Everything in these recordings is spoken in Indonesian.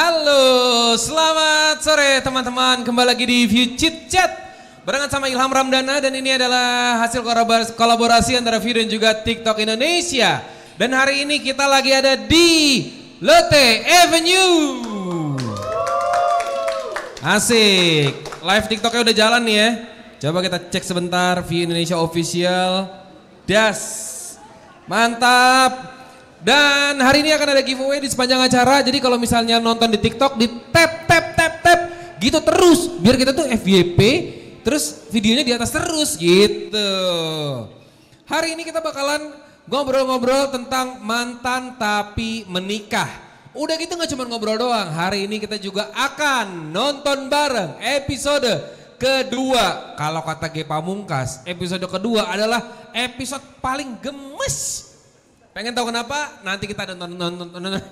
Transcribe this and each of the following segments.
Halo, selamat sore teman-teman. Kembali lagi di View Chit Chat. Barengan sama Ilham Ramdana dan ini adalah hasil kolaborasi antara View dan juga TikTok Indonesia. Dan hari ini kita lagi ada di Lotte Avenue. Asik. Live TikToknya udah jalan nih ya. Coba kita cek sebentar View Indonesia Official. Das. Mantap. Dan hari ini akan ada giveaway di sepanjang acara. Jadi kalau misalnya nonton di TikTok di tap tap tap tap gitu terus biar kita tuh FYP terus videonya di atas terus gitu. Hari ini kita bakalan ngobrol-ngobrol tentang mantan tapi menikah. Udah gitu nggak cuma ngobrol doang, hari ini kita juga akan nonton bareng episode kedua. Kalau kata Gepa Pamungkas, episode kedua adalah episode paling gemes Pengen tahu kenapa? Nanti kita nonton nonton nonton.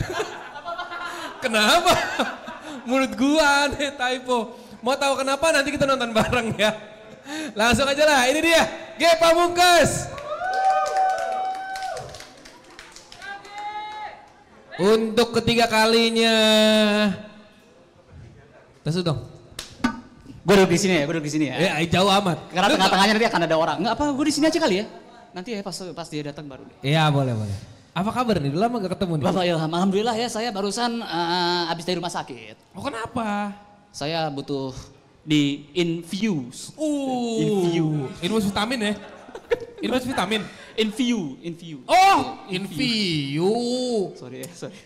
kenapa? Mulut gua nih typo. Mau tahu kenapa? Nanti kita nonton bareng ya. Langsung aja lah. Ini dia. G Pamungkas. Untuk ketiga kalinya. Tes dong. Gue duduk di sini ya, gue duduk di sini ya. Ya, jauh amat. Karena tengah-tengahnya nanti akan ada orang. Enggak apa, gue di sini aja kali ya nanti ya pas, pas dia datang baru deh. Iya boleh boleh. Apa kabar nih? Lama gak ketemu nih? Bapak Ilham, Alhamdulillah ya saya barusan uh, eh, abis dari rumah sakit. Oh kenapa? Saya butuh di infuse. Uh, infuse. Infuse vitamin ya? infuse vitamin? Infuse, infuse. Oh, infuse. infuse. Sorry ya, sorry.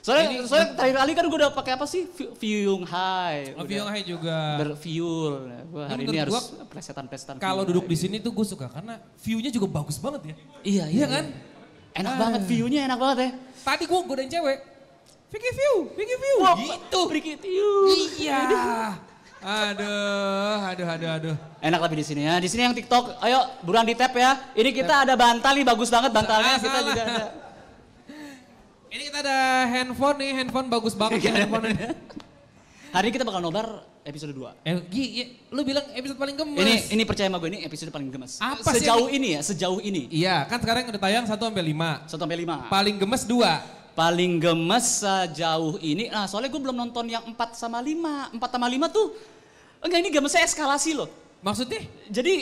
Soalnya, Jadi, soalnya terakhir kali kan gue udah pakai apa sih? Viung Hai. Oh, yang Hai juga. Berviur. Gue hari ini harus presetan-presetan. Kalau duduk di sini tuh gue suka karena view-nya juga bagus banget ya. Iya, iya. iya, iya. kan? Enak ah. banget, view-nya enak banget ya. Tadi gue godain cewek. Vicky View, Vicky View. gitu. Vicky View. Iya. Aduh, aduh, aduh, aduh. Enak lebih di sini ya. Di sini yang TikTok, ayo buruan di tap ya. Ini kita ada bantal nih, bagus banget bantalnya. Ah, kita juga ada. Ah. Ini kita ada handphone nih, handphone bagus banget ya handphone Hari ini kita bakal nobar episode 2. Eh, Gi, ya, iya. lu bilang episode paling gemes. Ini ini percaya sama gue ini episode paling gemes. Apa sejauh sih? ini ya, sejauh ini. Iya, kan sekarang udah tayang 1 sampai 5. 1 sampai 5. Paling gemes 2 paling gemes sejauh ini. Nah, soalnya gue belum nonton yang 4 sama 5. 4 sama 5 tuh enggak ini gemesnya eskalasi loh. Maksudnya? Jadi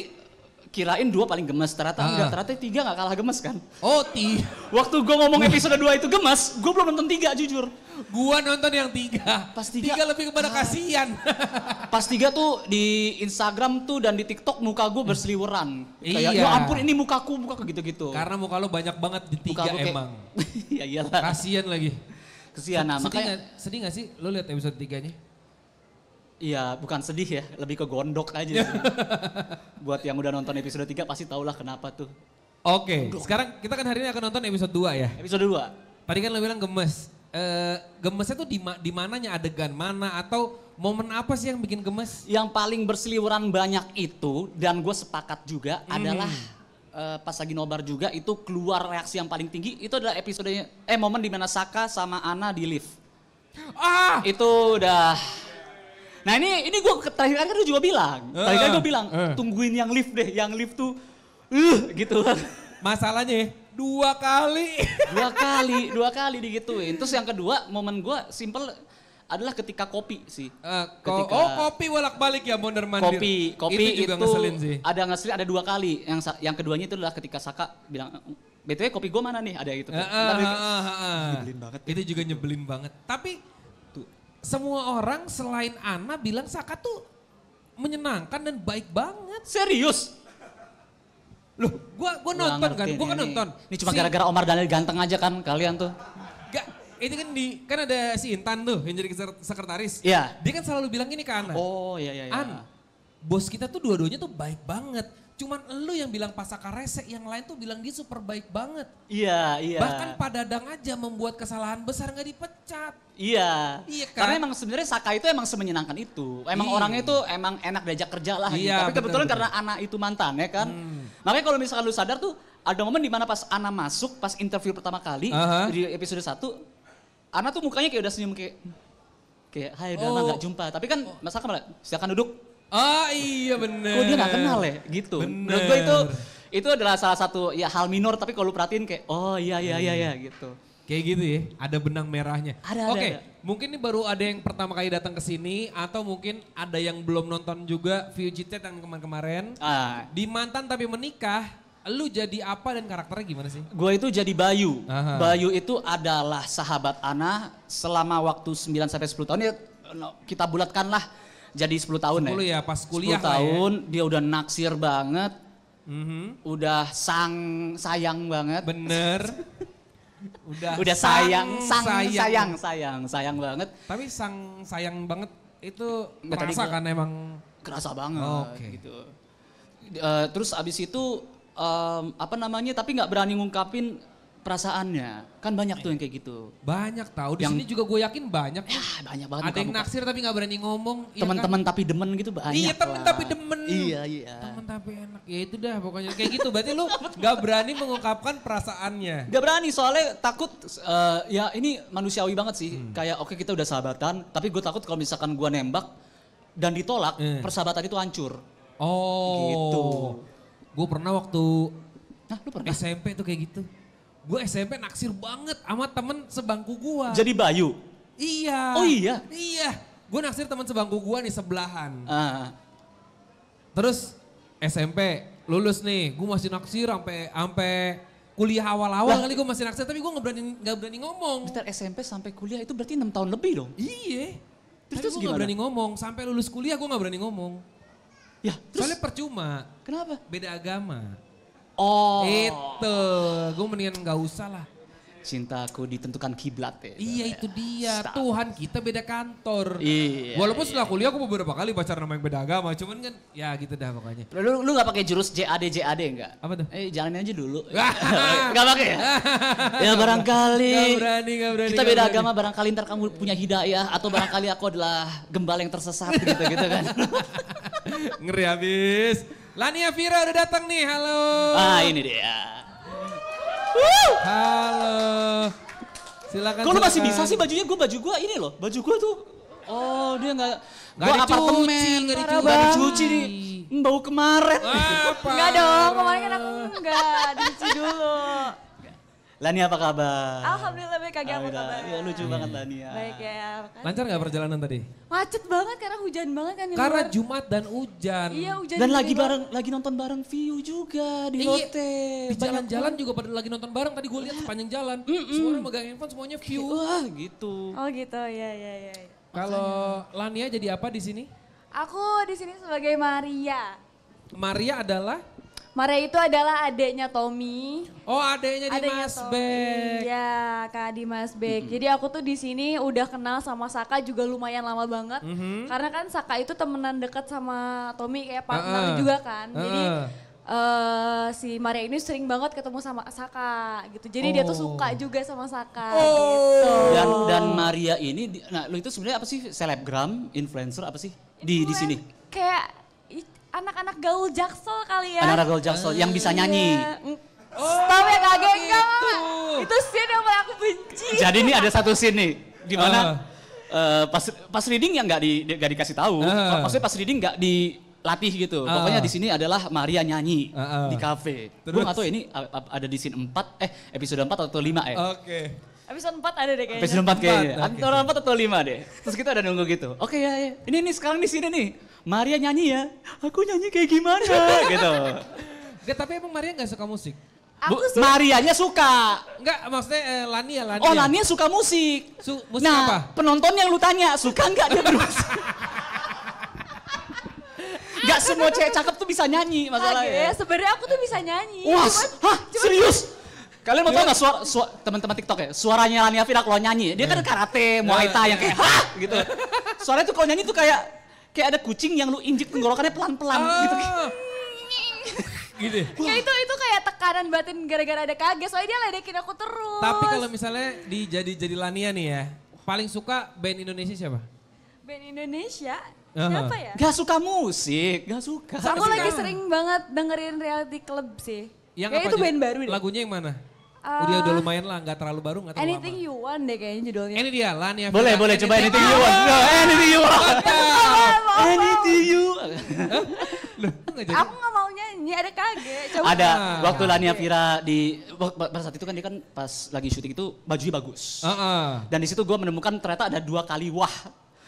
kirain dua paling gemes ternyata uh. enggak ah. ternyata tiga nggak kalah gemes kan oh tiga waktu gue ngomong episode dua itu gemes gue belum nonton tiga jujur gue nonton yang tiga pas tiga, tiga lebih kepada ah. kasihan pas tiga tuh di Instagram tuh dan di TikTok muka gue berseliweran iya. kayak iya. ya ampun ini mukaku muka gitu gitu karena muka lo banyak banget di tiga muka emang kayak... ya iyalah kasihan lagi kasihan nah, sedih makanya gak, sedih gak sih lo lihat episode tiganya Iya, bukan sedih ya, lebih ke gondok aja sih. Buat yang udah nonton episode 3 pasti tahulah kenapa tuh. Oke, okay. sekarang kita kan hari ini akan nonton episode 2 ya. Episode 2. Tadi kan lo bilang gemes. Uh, gemesnya tuh di, di mananya adegan mana atau momen apa sih yang bikin gemes? Yang paling berseliweran banyak itu dan gue sepakat juga hmm. adalah uh, pas lagi nobar juga itu keluar reaksi yang paling tinggi itu adalah episodenya eh momen dimana Saka sama Ana di lift. Ah! Itu udah Nah ini ini gue terakhir kan gue juga bilang, uh, terakhir kan gue eh, bilang uh. tungguin yang lift deh, yang lift tuh, uh, gitu kan. Masalahnya dua kali. dua kali, dua kali digituin. Terus yang kedua momen gue simple adalah ketika kopi sih. Uh, ko ketika, oh kopi bolak balik ya mondar mandir. Kopi, kopi itu, juga itu ngeselin sih. ada ngeselin ada dua kali. Yang yang keduanya itu adalah ketika Saka bilang btw kopi gue mana nih ada gitu. Uh, uh, uh, uh, uh, uh. Nyebelin banget. Itu juga nyebelin banget. Tapi semua orang selain Ana bilang Saka tuh menyenangkan dan baik banget. Serius? Loh, gua gua nonton kan, gua kan nonton. Ini cuma gara-gara si... Omar Daniel ganteng aja kan kalian tuh. Gak, ini kan di kan ada si Intan tuh yang jadi sekretaris. Iya. Dia kan selalu bilang ini ke Ana. Oh, iya iya iya. An, bos kita tuh dua-duanya tuh baik banget Cuman lu yang bilang pasaka rese, yang lain tuh bilang dia super baik banget. Iya, iya. Bahkan Pak Dadang aja membuat kesalahan besar nggak dipecat. Iya. Iya kan? Karena emang sebenarnya Saka itu emang semenyenangkan itu. Emang iya. orangnya itu emang enak diajak kerja lah. Gitu. Iya, gitu. Tapi kebetulan betul. karena anak itu mantan ya kan. Hmm. Makanya kalau misalkan lu sadar tuh ada momen dimana pas Ana masuk, pas interview pertama kali uh -huh. di episode 1, Ana tuh mukanya kayak udah senyum kayak kayak hai udah oh. gak jumpa. Tapi kan oh. Mas Saka malah silakan duduk Ah iya bener. Kok dia gak kenal ya gitu. Bener. Menurut gue itu itu adalah salah satu ya hal minor tapi kalau perhatiin kayak oh iya iya iya iya hmm. gitu. Kayak gitu ya, ada benang merahnya. Ada, Oke, ada, mungkin ini baru ada yang pertama kali datang ke sini atau mungkin ada yang belum nonton juga View GT yang kemarin-kemarin. Ah. Di mantan tapi menikah, lu jadi apa dan karakternya gimana sih? Gue itu jadi Bayu. Aha. Bayu itu adalah sahabat Ana selama waktu 9 sampai 10 tahun ya kita bulatkan lah jadi 10 tahun 10 ya. ya pas kuliah 10 ya. tahun ya. dia udah naksir banget. Mm -hmm. Udah sang sayang banget. Bener. udah udah sayang, sang, sayang sayang sayang sayang banget. Tapi sang sayang banget itu kerasa kan emang kerasa banget oh, okay. gitu. Uh, terus abis itu um, apa namanya tapi nggak berani ngungkapin perasaannya. Kan banyak tuh yang kayak gitu. Banyak tahu. Di yang, sini juga gue yakin banyak. Ya, banyak banget. Ada yang naksir tapi nggak berani ngomong. Iya Teman-teman ya kan? tapi demen gitu banyak. Iya, teman tapi demen. Iya, iya. teman tapi enak. Ya itu dah pokoknya kayak gitu. Berarti lu nggak berani mengungkapkan perasaannya. nggak berani soalnya takut uh, ya ini manusiawi banget sih. Hmm. Kayak oke okay, kita udah sahabatan, tapi gue takut kalau misalkan gue nembak dan ditolak, hmm. persahabatan itu hancur. Oh. Gitu. Gue pernah waktu Hah, lu pernah? SMP tuh kayak gitu gue SMP naksir banget sama temen sebangku gue. Jadi Bayu? Iya. Oh iya? Iya. Gue naksir temen sebangku gue nih sebelahan. Uh. Terus SMP lulus nih, gue masih naksir sampai sampai kuliah awal-awal kali gue masih naksir tapi gue nggak berani nggak berani ngomong. Bentar SMP sampai kuliah itu berarti enam tahun lebih dong? Iya. Terus, terus gue gak berani ngomong, sampai lulus kuliah gue gak berani ngomong. Ya, terus? Soalnya percuma. Kenapa? Beda agama. Oh. Itu. Gue mendingan gak usah lah. Cintaku ditentukan kiblat ya. Iya itu dia. Tuhan kita beda kantor. Iya. Walaupun iya. setelah kuliah aku beberapa kali pacaran sama yang beda agama, cuman kan ya gitu dah pokoknya. Lu lu nggak pakai jurus JAD JAD enggak? Apa tuh? Eh jangan aja dulu. Gak pakai ya? ya barangkali. Gak berani, gak berani. Kita beda berani. agama barangkali ntar kamu punya hidayah atau barangkali aku adalah gembala yang tersesat gitu-gitu kan. Ngeri habis. Lania Vira udah datang nih, halo. Ah ini dia. Halo. Silakan. Kalau masih bisa sih bajunya? Gue baju gue ini loh, baju gue tuh. Oh dia nggak. nggak gua apartemen, gak dicuci, gak dicuci di bau kemarin. apa? enggak dong, kemarin kan aku enggak dicuci dulu. Lania apa kabar? Alhamdulillah baik kagak apa kabar? Ya, lucu hmm. banget Lania. Ya. Baik ya. Makasih. Lancar gak perjalanan tadi? Macet banget karena hujan banget kan. Karena luar. Jumat dan hujan. Iya hujan. Dan lagi bareng, bareng lagi nonton bareng view juga di Iyi, hotel. Di jalan-jalan juga pada lagi nonton bareng tadi gue lihat iya. sepanjang jalan. Mm -mm. Semua megang handphone semuanya view. Wah gitu. Oh gitu ya ya ya. Kalau Lania jadi apa di sini? Aku di sini sebagai Maria. Maria adalah Maria itu adalah adiknya Tommy. Oh, adiknya Dimas. adeknya Mas Bek. Iya, Kak Dimas Mm -hmm. Jadi aku tuh di sini udah kenal sama Saka juga lumayan lama banget. Mm -hmm. Karena kan Saka itu temenan deket sama Tommy kayak partner uh -uh. juga kan. Uh -uh. Jadi uh, si Maria ini sering banget ketemu sama Saka gitu. Jadi oh. dia tuh oh. suka juga sama Saka oh. gitu. Dan dan Maria ini nah lu itu sebenarnya apa sih? Selebgram, influencer apa sih? di di sini? Kayak anak-anak gaul jaksel kali ya. Anak-anak gaul jaksel yang bisa iya. nyanyi. Mm. Stop ya Kak Gengga. Gitu. Itu. scene yang paling aku benci. Jadi ini ada satu scene nih di mana uh. eh, pas pas reading yang nggak di, gak dikasih tahu. Uh. Maksudnya pas reading nggak dilatih gitu. Uh. Pokoknya di sini adalah Maria nyanyi uh, uh. di kafe. Gue nggak tahu ini ada di scene empat eh episode empat atau lima eh. Oke. Okay. Episode 4 ada deh kayaknya. Episode 4 kayaknya. Episode 4, 4 atau 5 deh. Terus kita ada nunggu gitu. Oke okay, ya, ya. Ini nih sekarang di sini nih. Maria nyanyi ya. Aku nyanyi kayak gimana gitu. Gak, tapi emang Maria gak suka musik? Aku suka. Marianya suka. Enggak, maksudnya eh, Lani ya Lani. Oh ya? Lani suka musik. Su musik nah, apa? penonton yang lu tanya, suka enggak dia berusaha? Gak semua cewek cakep tuh bisa nyanyi masalahnya. Agak, ya. Sebenarnya aku tuh bisa nyanyi. Wah, hah, serius? Kalian mau tau iya. gak suara, suara teman-teman TikTok ya? Suaranya Lania Fira kalau nyanyi, dia kan iya. karate, iya, muay thai yang kayak hah gitu. Suaranya tuh kalau nyanyi tuh kayak kayak ada kucing yang lu injek tenggorokannya pelan-pelan ah. gitu. gitu. Ya? ya itu itu kayak tekanan batin gara-gara ada kaget, soalnya dia ledekin aku terus. Tapi kalau misalnya di jadi jadi Lania nih ya, paling suka band Indonesia siapa? Band Indonesia Siapa ya? Gak suka musik, gak suka. Aku lagi sering banget dengerin reality club sih. Yang Kayak itu band baru deh. Lagunya yang mana? Uh, udah udah eh, lumayan lah, nggak terlalu baru, nggak terlalu anything lama. You want deh kayaknya judulnya. Ini dia lah nih. Boleh, boleh coba anything you want. No, anything you want. Anything you. want. Aku nggak mau nyanyi, ada kaget. Coba. Ada nah, waktu kaget. Lania Vira di pada saat itu kan dia kan pas lagi syuting itu bajunya bagus. Uh -uh. Dan di situ gue menemukan ternyata ada dua kali wah.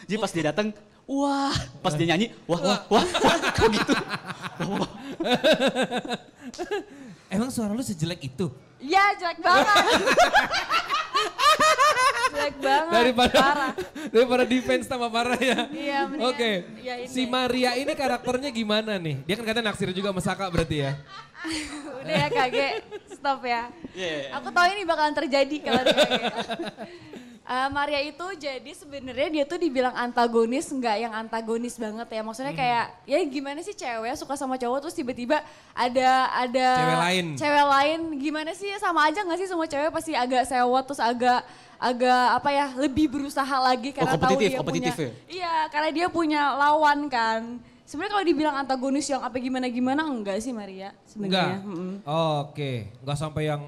Jadi pas dia datang, wah. Pas dia nyanyi, wah, wah, wah, wah. Kok gitu? Wah, wah. Emang suara lu sejelek itu? Iya jelek banget. jelek banget. Daripada parah. daripada defense tambah parah ya. Iya. Oke. Okay. Ya si Maria ini karakternya gimana nih? Dia kan katanya naksir juga sama Saka berarti ya. Udah ya Kage, stop ya. Yeah. Iya, iya. Aku tahu ini bakalan terjadi kalau dia Uh, Maria itu jadi sebenarnya dia tuh dibilang antagonis nggak yang antagonis banget ya maksudnya hmm. kayak ya gimana sih cewek suka sama cowok terus tiba-tiba ada ada cewek lain cewek lain gimana sih sama aja nggak sih semua cewek pasti agak sewot terus agak agak apa ya lebih berusaha lagi karena oh, tahu dia kompetitif punya ya? iya karena dia punya lawan kan sebenarnya kalau dibilang antagonis yang apa gimana gimana enggak sih Maria sebenarnya mm -hmm. oh, oke okay. nggak sampai yang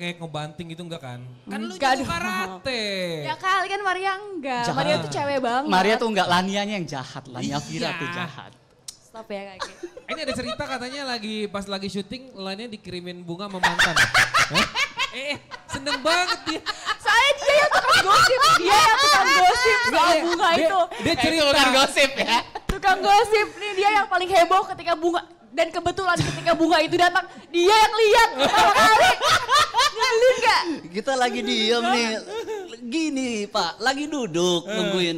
kek ngebanting gitu enggak kan? Kan lu jadi jago karate. Ya kali kan Maria enggak. Jahat. Maria tuh cewek banget. Maria tuh enggak Lanianya yang jahat, Lania iya. Vira iya. tuh jahat. Stop ya kakek. Ini ada cerita katanya lagi pas lagi syuting Lania dikirimin bunga sama mantan. Eh, eh, seneng banget dia. Saya dia yang tukang gosip, dia yang tukang gosip soal bunga dia, itu. Dia cerita. Eh, tukang gosip ya. Tukang gosip, nih dia yang paling heboh ketika bunga dan kebetulan ketika bunga itu datang dia yang lihat pertama kali gak? kita lagi diem nih gini pak lagi duduk eh. nungguin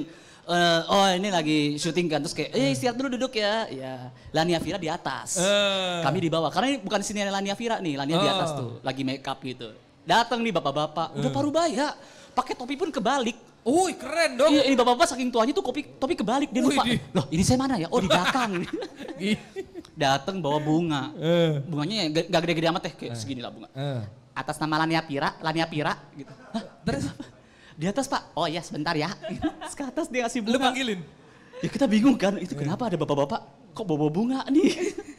uh, oh ini lagi syuting kan terus kayak eh, eh. istirahat dulu duduk ya ya Lania Vira di atas uh. kami di bawah karena ini bukan sini Lania Vira nih Lania uh. di atas tuh lagi make up gitu datang nih bapak-bapak udah paruh bayak. pakai topi pun kebalik Uy, keren dong. Iya, ini bapak-bapak saking tuanya tuh kopi topi kebalik dia lupa. Loh ini saya mana ya? Oh di belakang. Gitu datang bawa bunga. Uh. Bunganya ya gak gede-gede amat teh, ya, kayak uh. segini lah bunga. Uh. Atas nama Lania Pira, Lania Pira gitu. Hah, terus di atas pak, oh iya sebentar ya. Terus ke atas dia ngasih bunga. Lu panggilin? Ya kita bingung kan, itu kenapa ada bapak-bapak kok bawa bunga nih?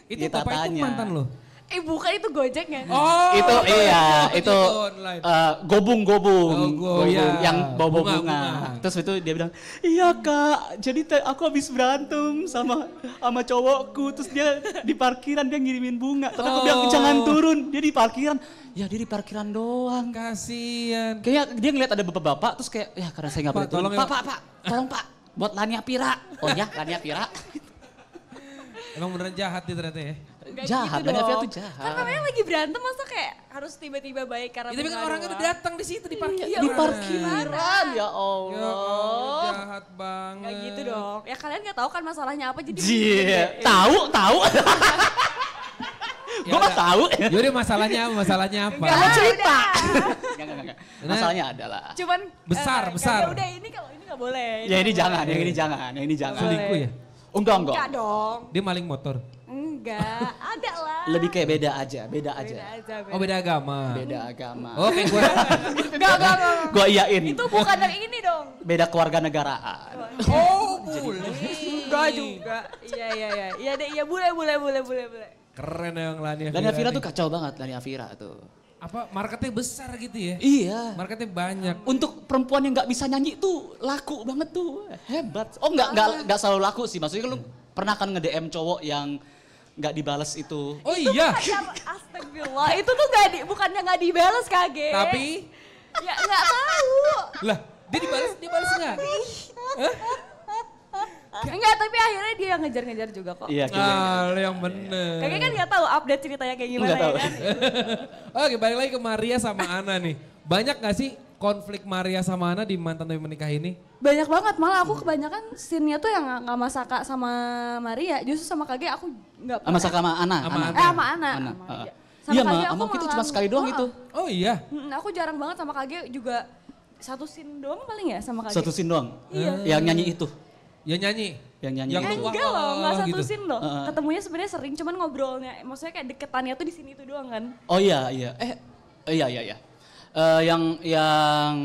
itu ya, itu mantan loh. Eh bukan itu Gojek kan? Oh, itu oh, iya, oh, oh, itu gitu, eh, gobung-gobung. Oh, iya. yang bawa bunga, bunga. bunga. Terus itu dia bilang, "Iya, Kak. Jadi aku habis berantem sama sama cowokku, terus dia di parkiran dia ngirimin bunga. Terus oh. aku bilang, "Jangan turun." Dia di parkiran. Ya dia di parkiran doang. Kasian. Kayaknya dia ngeliat ada bapak-bapak terus kayak, "Ya karena saya gak boleh turun." Ya, Pak, Pak, Pak, tolong Pak, buat Lania Pira. Oh ya, Lania Pira. Emang beneran jahat dia ternyata ya. Gak jahat, gitu Navia tuh jahat. Kan namanya lagi berantem masa kayak harus tiba-tiba baik karena ya, Tapi kan orangnya udah datang di situ di iya, parkiran. Iya, di parkiran ya Allah. Ya Allah, jahat banget. kayak gitu dong. Ya kalian nggak tahu kan masalahnya apa jadi. tahu, tahu. Ya Gue mah tahu. Yaudah masalahnya apa, masalahnya apa? Gak mau cerita. Enggak, enggak, enggak. Masalahnya adalah. Cuman. Besar, eh, besar. Ya udah ini kalau ini gak boleh. Ya ini jangan, yang ini jangan, yang ini jangan. Selingkuh ya? Oh enggak enggak. Enggak dong. Dia maling motor. Enggak, ada lah. Lebih kayak beda aja, beda, beda aja. beda. Oh beda agama. Beda agama. Oh kayak gue. enggak, enggak, enggak. Gue iyain. Itu bukan dari ini dong. Beda keluarga negaraan. Oh boleh. enggak juga. Iya, iya, iya. Iya deh, iya boleh, boleh, boleh, boleh. Keren yang Lani Avira. Lani Avira tuh kacau banget, Lani Avira tuh apa marketnya besar gitu ya? Iya. Marketnya banyak. Untuk perempuan yang nggak bisa nyanyi tuh laku banget tuh hebat. Oh nggak nggak nggak selalu laku sih maksudnya lu pernah kan nge DM cowok yang nggak dibales itu. Oh itu iya. Astagfirullah itu tuh nggak di, bukannya nggak dibales kage. Tapi. Ya nggak tahu. Lah dia dibales dia balas nggak? Enggak, tapi akhirnya dia yang ngejar-ngejar juga kok. Iya, ah, yang iya, iya, bener. Iya. Kakek kan gak tahu update ceritanya kayak gimana ya kan. Oke, balik lagi ke Maria sama Ana nih. Banyak gak sih konflik Maria sama Ana di mantan tapi menikah ini? Banyak banget, malah aku kebanyakan scene-nya tuh yang gak masaka sama Maria, justru sama kakek aku gak pernah. sama Ana? Sama Ana. Eh, sama Ana. Ana. Sama Ana. Sama iya, aku itu cuma sekali doang oh, itu. Oh iya? Aku jarang banget sama kakek juga satu scene doang paling ya sama kakek. Satu scene doang? Iya. Yang nyanyi itu? Yang nyanyi? Yang nyanyi. Yang enggak loh, enggak satu gitu. scene loh. Ketemunya sebenarnya sering, cuman ngobrolnya, maksudnya kayak deketannya tuh di sini tuh doang kan? Oh iya, iya. Eh, eh iya, iya, iya. Uh, yang yang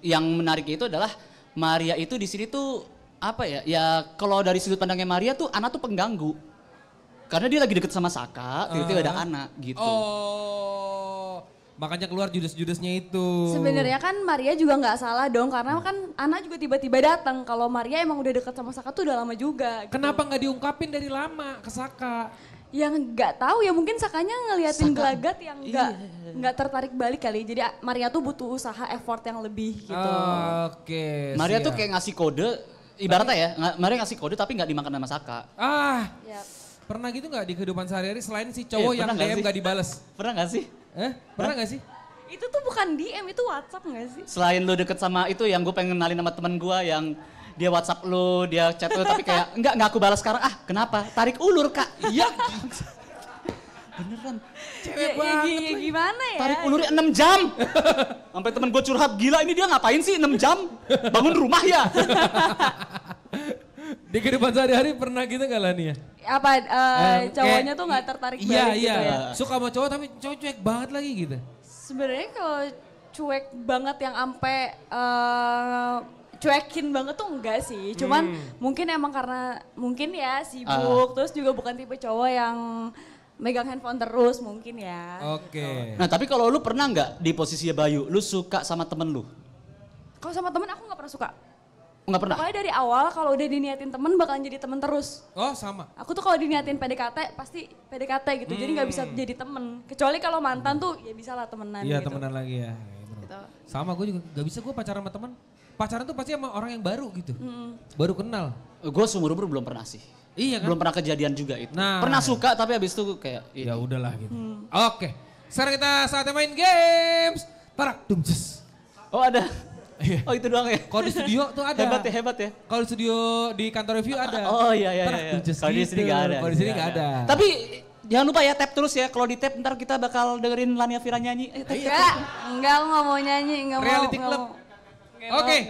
yang menarik itu adalah Maria itu di sini tuh apa ya? Ya kalau dari sudut pandangnya Maria tuh anak tuh pengganggu. Karena dia lagi deket sama Saka, tiba-tiba uh. ada anak gitu. Oh. Makanya keluar judes-judesnya itu. Sebenarnya kan Maria juga nggak salah dong karena kan Ana juga tiba-tiba datang. Kalau Maria emang udah deket sama Saka tuh udah lama juga. Gitu. Kenapa nggak diungkapin dari lama ke Saka? Yang nggak tahu ya mungkin Sakanya ngeliatin gelagat yang nggak iya. nggak tertarik balik kali. Jadi Maria tuh butuh usaha effort yang lebih gitu. Oke. Okay, Maria siap. tuh kayak ngasih kode ibaratnya ya, Maria ngasih kode tapi nggak dimakan sama Saka. Ah. Yep. Pernah gitu nggak di kehidupan sehari-hari selain si cowok eh, yang DM nggak dibales? Pernah gak sih? Eh, pernah gak sih? Itu tuh bukan DM, itu WhatsApp gak sih? Selain lu deket sama itu yang gue pengen kenalin sama temen gue yang dia WhatsApp lu, dia chat lu, tapi kayak enggak, enggak aku balas sekarang. Ah, kenapa? Tarik ulur, Kak. Iya. Beneran. Cewek ya, ya banget. Ya, ya gimana ya? Tarik ulur enam jam. Sampai temen gue curhat, gila ini dia ngapain sih enam jam? Bangun rumah ya? Di kehidupan sehari-hari pernah gitu gak lah ya Apa uh, um, cowoknya tuh gak tertarik iya, balik iya. gitu ya? Suka sama cowok tapi cowok cuek banget lagi gitu. Sebenarnya kalau cuek banget yang ampe uh, cuekin banget tuh enggak sih. Cuman hmm. mungkin emang karena mungkin ya sibuk uh. terus juga bukan tipe cowok yang megang handphone terus mungkin ya. Oke. Okay. Nah tapi kalau lu pernah nggak di posisi Bayu, lu suka sama temen lu? Kalau sama temen aku nggak pernah suka. Enggak pernah. Pokoknya dari awal kalau udah diniatin temen bakalan jadi temen terus. Oh sama. Aku tuh kalau diniatin PDKT pasti PDKT gitu. Hmm. Jadi nggak bisa hmm. jadi temen. Kecuali kalau mantan tuh ya bisa lah temenan. Iya gitu. temenan lagi ya. Iya, gitu. Sama gue juga nggak bisa gue pacaran sama temen. Pacaran tuh pasti sama orang yang baru gitu. Hmm. Baru kenal. Gue seumur umur belum pernah sih. Iya kan? Belum pernah kejadian juga itu. Nah. Pernah suka tapi abis itu kayak. Ya udahlah gitu. Hmm. Oke. Sekarang kita saatnya main games. Tarak dumces. Oh ada. Iya. Oh itu doang ya? Kalau di studio tuh ada. Hebat ya, hebat ya. Kalau di studio di kantor review ah, ada. Oh iya iya iya. Kalau gitu. di sini gak ada. Kalau di sini gak iya, ada. Iya. Tapi jangan lupa ya tap terus ya. Kalau di tap ntar kita bakal dengerin Lania Vira nyanyi. Eh, tap, iya. Tap. Enggak, aku mau nyanyi, gak Reality mau. Reality Club. Oke, okay.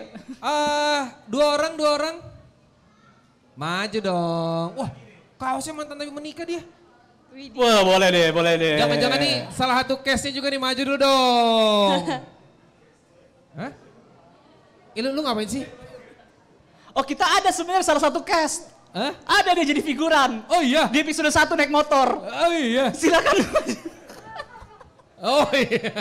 uh, eh, dua orang, dua orang. Maju dong. Wah, kaosnya mantan tapi menikah dia. Wah, boleh deh, boleh deh. Jangan-jangan nih salah satu case-nya juga nih maju dulu dong. Hah? Eh, lu, ngapain sih? Oh kita ada sebenarnya salah satu cast. Hah? Ada dia jadi figuran. Oh iya. Di episode satu naik motor. Oh iya. Silakan. oh iya.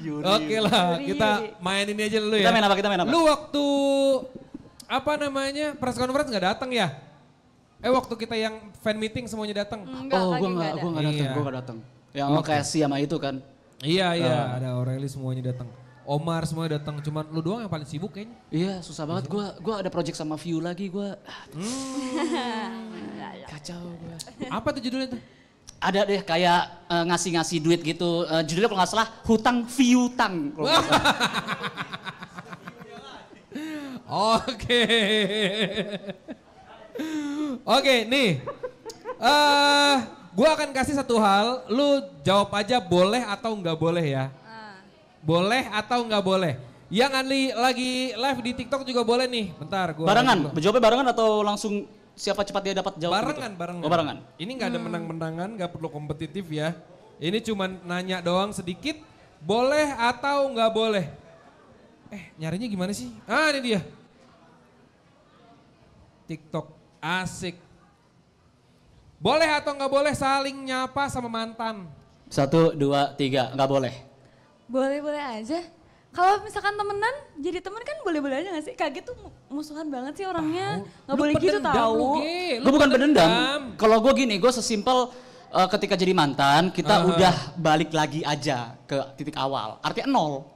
Yuri. Oke lah, Yuri. kita main ini aja dulu ya. Kita main apa? Kita main apa? Lu waktu apa namanya press conference nggak datang ya? Eh waktu kita yang fan meeting semuanya datang. Oh, gue nggak gue nggak datang, iya. gue nggak datang. Yang okay. makasih sama itu kan. Iya iya, uh, ada Aureli semuanya datang. Omar semua datang, cuman lu doang yang paling sibuk kan? Iya, susah banget. Gua gua ada project sama View lagi gua. Hmm. Kacau gua. Apa tuh judulnya tuh? Ada deh kayak ngasih eh, ngasih-ngasih duit gitu. Uh, judulnya kalau nggak salah hutang view tang. Oke. Oke, nih. Eh uh, gua akan kasih satu hal, lu jawab aja boleh atau nggak boleh ya boleh atau nggak boleh. Yang Anli lagi live di TikTok juga boleh nih. Bentar gua. Barengan, jawabnya barengan atau langsung siapa cepat dia dapat jawab? Gitu? Barengan, gitu? barengan. Oh, barengan. Ini nggak ada hmm. menang-menangan, nggak perlu kompetitif ya. Ini cuma nanya doang sedikit, boleh atau nggak boleh. Eh, nyarinya gimana sih? Ah, ini dia. TikTok asik. Boleh atau nggak boleh saling nyapa sama mantan? Satu, dua, tiga, nggak boleh. Boleh-boleh aja. Kalau misalkan temenan, jadi temen kan boleh-boleh aja gak sih? Kaget tuh musuhan banget sih orangnya. Tau. Gak lu boleh gitu tau. Lu, lu bukan pendendam. Kalau gue gini, gue sesimpel uh, ketika jadi mantan, kita uh udah balik lagi aja ke titik awal. Artinya nol.